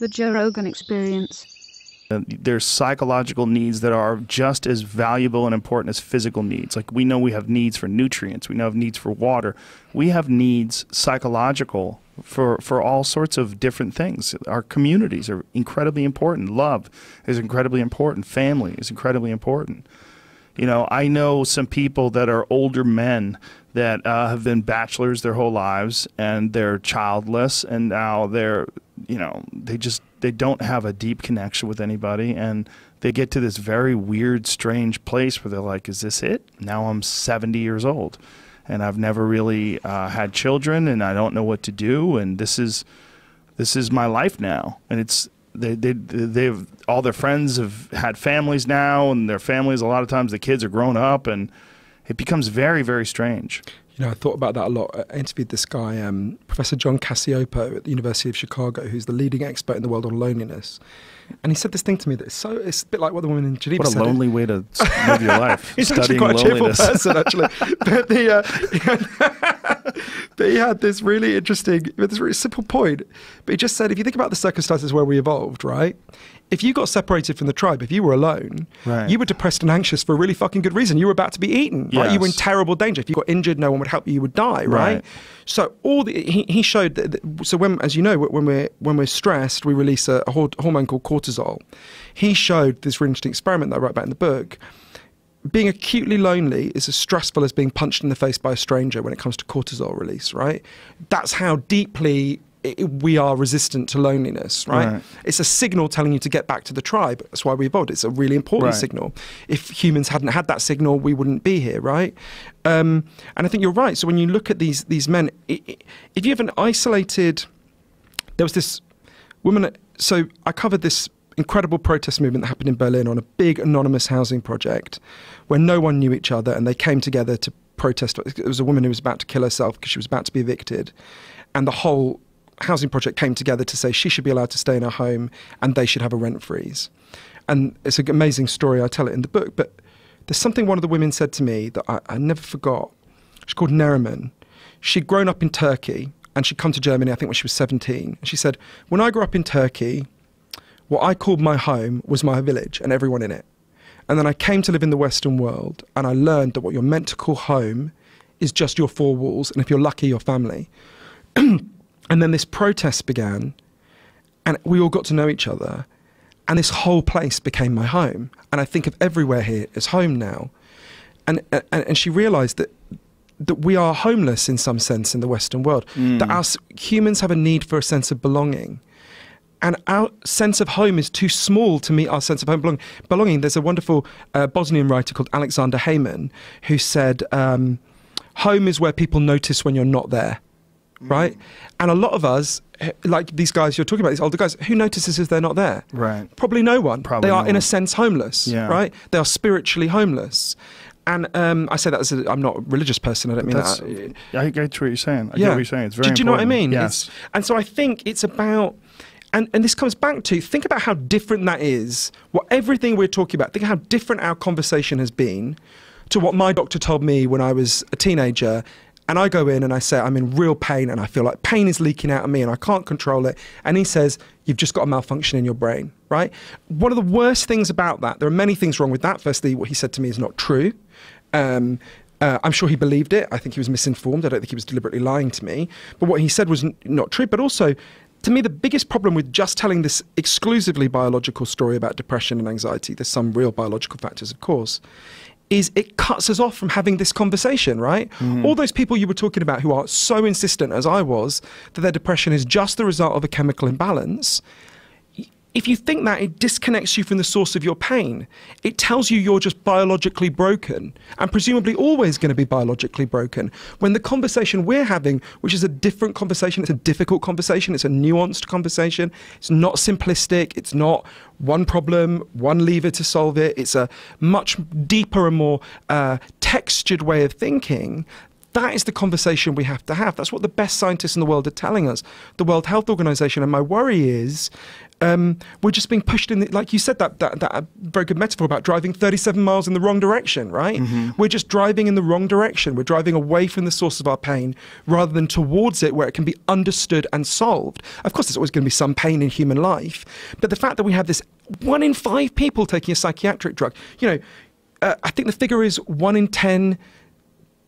The Joe Rogan Experience. There's psychological needs that are just as valuable and important as physical needs. Like we know we have needs for nutrients, we know have needs for water. We have needs psychological for for all sorts of different things. Our communities are incredibly important. Love is incredibly important. Family is incredibly important. You know, I know some people that are older men that uh, have been bachelors their whole lives and they're childless and now they're you know they just they don't have a deep connection with anybody and they get to this very weird strange place where they're like is this it now i'm 70 years old and i've never really uh, had children and i don't know what to do and this is this is my life now and it's they they they've all their friends have had families now and their families a lot of times the kids are grown up and it becomes very very strange you know, I thought about that a lot. I interviewed this guy, um, Professor John Cassiopo at the University of Chicago, who's the leading expert in the world on loneliness. And he said this thing to me that is so, it's a bit like what the woman in Geneva What a lonely way to live your life. He's actually quite a cheerful person, actually. but the, uh, but he had this really interesting, this really simple point. But he just said, if you think about the circumstances where we evolved, right? If you got separated from the tribe, if you were alone, right. you were depressed and anxious for a really fucking good reason. You were about to be eaten. Yes. Right? You were in terrible danger. If you got injured, no one would help you. You would die, right? right? So all the he, he showed that, that, So when, as you know, when we're when we're stressed, we release a, a hormone called cortisol. He showed this really interesting experiment that I back about in the book being acutely lonely is as stressful as being punched in the face by a stranger when it comes to cortisol release, right? That's how deeply it, we are resistant to loneliness, right? right? It's a signal telling you to get back to the tribe. That's why we evolved. It's a really important right. signal. If humans hadn't had that signal, we wouldn't be here, right? Um, and I think you're right. So when you look at these these men, it, it, if you have an isolated, there was this woman. So I covered this incredible protest movement that happened in Berlin on a big anonymous housing project where no one knew each other and they came together to protest. It was a woman who was about to kill herself because she was about to be evicted. And the whole housing project came together to say she should be allowed to stay in her home and they should have a rent freeze. And it's an amazing story. I tell it in the book. But there's something one of the women said to me that I, I never forgot. She's called Neriman. She'd grown up in Turkey and she'd come to Germany, I think, when she was 17. And she said, When I grew up in Turkey, what I called my home was my village and everyone in it. And then I came to live in the Western world and I learned that what you're meant to call home is just your four walls, and if you're lucky, your family. and then this protest began, and we all got to know each other, and this whole place became my home. And I think of everywhere here as home now. And, and, and she realized that, that we are homeless in some sense in the Western world, mm. that us humans have a need for a sense of belonging and our sense of home is too small to meet our sense of home belong belonging. There's a wonderful uh, Bosnian writer called Alexander Heyman who said, um, Home is where people notice when you're not there, mm. right? And a lot of us, like these guys you're talking about, these older guys, who notices if they're not there? Right. Probably no one. Probably they are, no in a sense, homeless, yeah. right? They are spiritually homeless. And um, I say that as a, I'm not a religious person. I don't mean that. I, I get what you're saying. I yeah. get what you're saying. It's very. Do, do you know what I mean? Yes. It's, and so I think it's about and, and this comes back to think about how different that is, what everything we're talking about, think how different our conversation has been to what my doctor told me when I was a teenager. And I go in and I say, I'm in real pain and I feel like pain is leaking out of me and I can't control it. And he says, You've just got a malfunction in your brain, right? One of the worst things about that, there are many things wrong with that. Firstly, what he said to me is not true. Um, uh, I'm sure he believed it. I think he was misinformed. I don't think he was deliberately lying to me. But what he said was not true. But also, to me, the biggest problem with just telling this exclusively biological story about depression and anxiety, there's some real biological factors, of course, is it cuts us off from having this conversation, right? Mm. All those people you were talking about who are so insistent, as I was, that their depression is just the result of a chemical imbalance, if you think that, it disconnects you from the source of your pain. It tells you you're just biologically broken and presumably always going to be biologically broken. When the conversation we're having, which is a different conversation, it's a difficult conversation, it's a nuanced conversation, it's not simplistic, it's not one problem, one lever to solve it, it's a much deeper and more uh, textured way of thinking that is the conversation we have to have. That's what the best scientists in the world are telling us. The World Health Organization. And my worry is um, we're just being pushed in, the, like you said, that, that, that uh, very good metaphor about driving 37 miles in the wrong direction, right? Mm -hmm. We're just driving in the wrong direction. We're driving away from the source of our pain rather than towards it where it can be understood and solved. Of course, there's always going to be some pain in human life, but the fact that we have this one in five people taking a psychiatric drug, you know, uh, I think the figure is one in 10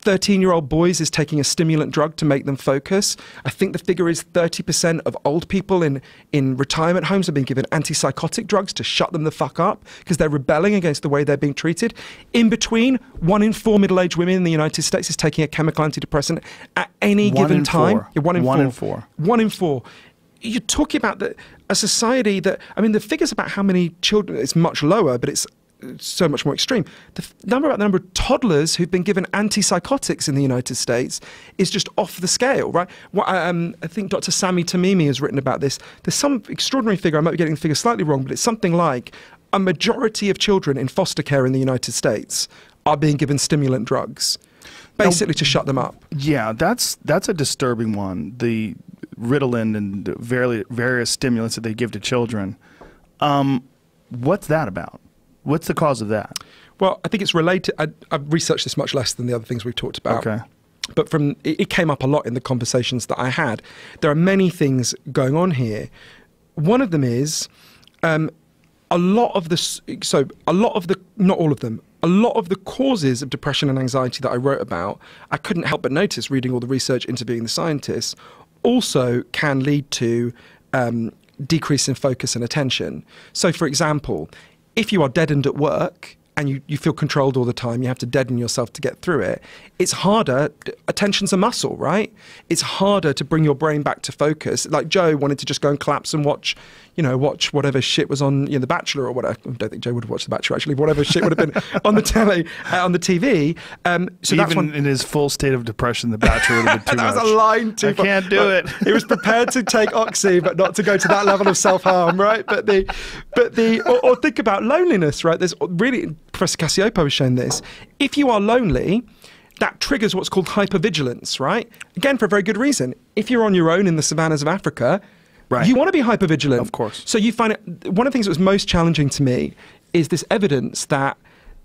13 year old boys is taking a stimulant drug to make them focus. I think the figure is 30% of old people in, in retirement homes are being given antipsychotic drugs to shut them the fuck up because they're rebelling against the way they're being treated. In between, one in four middle aged women in the United States is taking a chemical antidepressant at any one given time. Four. Yeah, one in one four. in four. One in four you're talking about the, a society that I mean the figures about how many children it's much lower, but it's so much more extreme. The number about the number of toddlers who've been given antipsychotics in the United States is just off the scale, right? What, um, I think Dr. Sami Tamimi has written about this. There's some extraordinary figure. I might be getting the figure slightly wrong, but it's something like a majority of children in foster care in the United States are being given stimulant drugs, basically now, to shut them up. Yeah, that's that's a disturbing one. The Ritalin and the various, various stimulants that they give to children. Um, what's that about? What's the cause of that? Well, I think it's related. I, have researched this much less than the other things we've talked about. Okay. But from it, it came up a lot in the conversations that I had. There are many things going on here. One of them is um, a lot of the so a lot of the not all of them a lot of the causes of depression and anxiety that I wrote about, I couldn't help but notice reading all the research, interviewing the scientists, also can lead to um, decrease in focus and attention. So, for example, if you are deadened at work, and you, you feel controlled all the time, you have to deaden yourself to get through it, it's harder. Attention's a muscle, right? It's harder to bring your brain back to focus. Like Joe wanted to just go and collapse and watch, you know, watch whatever shit was on you know, The Bachelor or whatever. I don't think Joe would have watched The Bachelor actually, whatever shit would have been on the telly, uh, on the TV. Um, so Even that's when, in his full state of depression, The Bachelor would have been too that much. was a line too I can't do it. he was prepared to take Oxy, but not to go to that level of self harm, right? But the, but the, or, or think about loneliness, right? There's really, Professor Cassiopo has shown this. If you are lonely, that triggers what's called hypervigilance, right? Again, for a very good reason. If you're on your own in the savannas of Africa, right. you want to be hypervigilant. Of course. So you find it, one of the things that was most challenging to me is this evidence that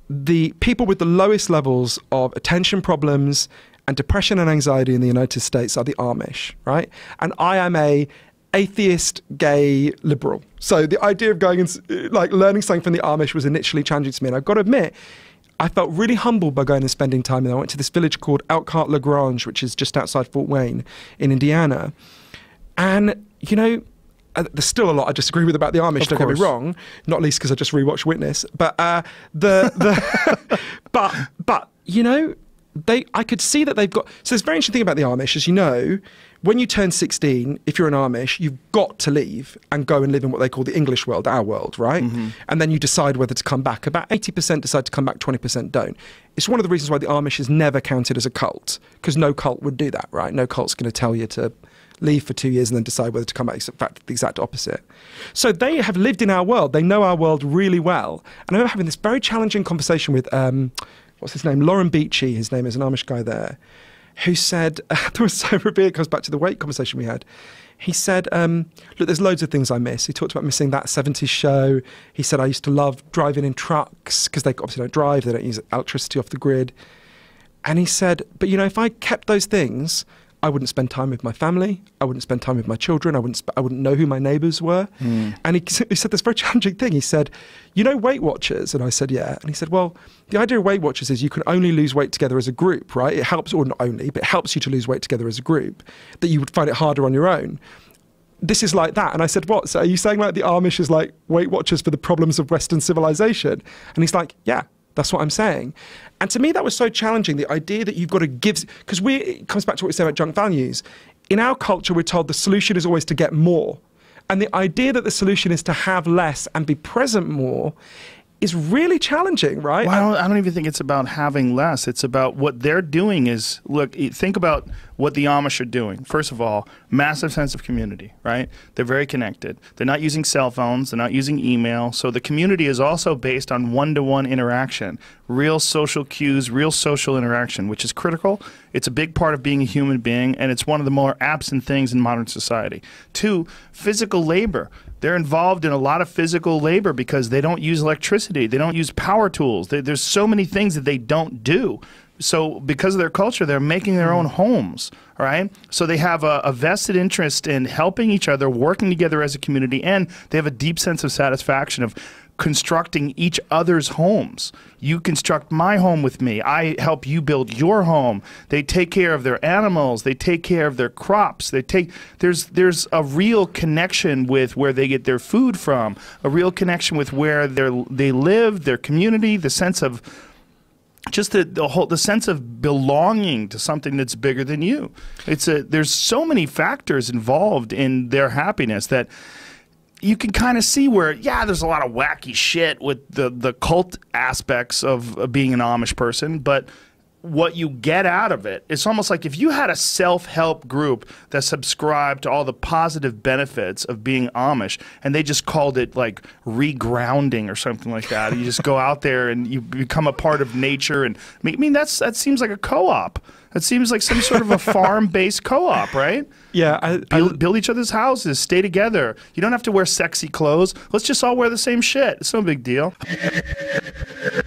the people with the lowest levels of attention problems and depression and anxiety in the United States are the Amish, right? And I am a atheist, gay, liberal. So the idea of going and like learning something from the Amish was initially challenging to me. And I've got to admit, I felt really humbled by going and spending time there. I went to this village called Elkhart Lagrange, which is just outside Fort Wayne in Indiana. And, you know, uh, there's still a lot I disagree with about the Amish. Of don't course. get me wrong, not least because I just rewatched Witness. But uh, the the but but you know they I could see that they've got so this very interesting thing about the Amish, as you know, when you turn 16, if you're an Amish, you've got to leave and go and live in what they call the English world, our world, right? Mm-hmm. And then you decide whether to come back. About 80% decide to come back, 20% don't. It's one of the reasons why the Amish is never counted as a cult, because no cult would do that, right? No cult's going to tell you to leave for two years and then decide whether to come back. It's in fact the exact opposite. So they have lived in our world. They know our world really well. And I remember having this very challenging conversation with, um, what's his name? Lauren Beachy, his name is an Amish guy there who said, there was so Rabir, comes back to the weight conversation we had. He said, um, look, there's loads of things I miss. He talked about missing that 70s show. He said, I used to love driving in trucks because they obviously don't drive, they don't use electricity off the grid. And he said, but you know, if I kept those things, I wouldn't spend time with my family. I wouldn't spend time with my children. I wouldn't. I wouldn't know who my neighbours were. Mm. And he, he, said this very challenging thing. He said, "You know Weight Watchers," and I said, "Yeah." And he said, "Well, the idea of Weight Watchers is you can only lose weight together as a group, right? It helps, or not only, but it helps you to lose weight together as a group. That you would find it harder on your own." This is like that. And I said, What? So are you saying like the Amish is like Weight Watchers for the problems of Western civilization? And he's like, Yeah. That's what I'm saying. And to me, that was so challenging the idea that you've got to give, because it comes back to what we say about junk values. In our culture, we're told the solution is always to get more. And the idea that the solution is to have less and be present more is really challenging, right? Well, I don't, I don't, even think it's about having less. It's about what they're doing is look, think about what the Amish are doing. First of all, massive sense of community, right? They're very connected. They're not using cell phones, they're not using email. So the community is also based on one to one interaction, real social cues, real social interaction, which is critical. It's a big part of being a human being, and it's one of the more absent things in modern society. Two, physical labor. They're involved in a lot of physical labor because they don't use electricity, they don't use power tools. They, there's so many things that they don't do. So, because of their culture, they're making their own homes, right? So, they have a, a vested interest in helping each other, working together as a community, and they have a deep sense of satisfaction of constructing each other's homes. You construct my home with me. I help you build your home. They take care of their animals. They take care of their crops. They take there's there's a real connection with where they get their food from, a real connection with where they they live, their community, the sense of just the, the whole the sense of belonging to something that's bigger than you. It's a there's so many factors involved in their happiness that you can kind of see where, yeah, there's a lot of wacky shit with the, the cult aspects of, of being an Amish person, but what you get out of it. It's almost like if you had a self help group that subscribed to all the positive benefits of being Amish and they just called it like regrounding or something like that. you just go out there and you become a part of nature. And I mean, that's that seems like a co op. It seems like some sort of a farm based co op, right? Yeah. I, build, I, build each other's houses, stay together. You don't have to wear sexy clothes. Let's just all wear the same shit. It's no big deal.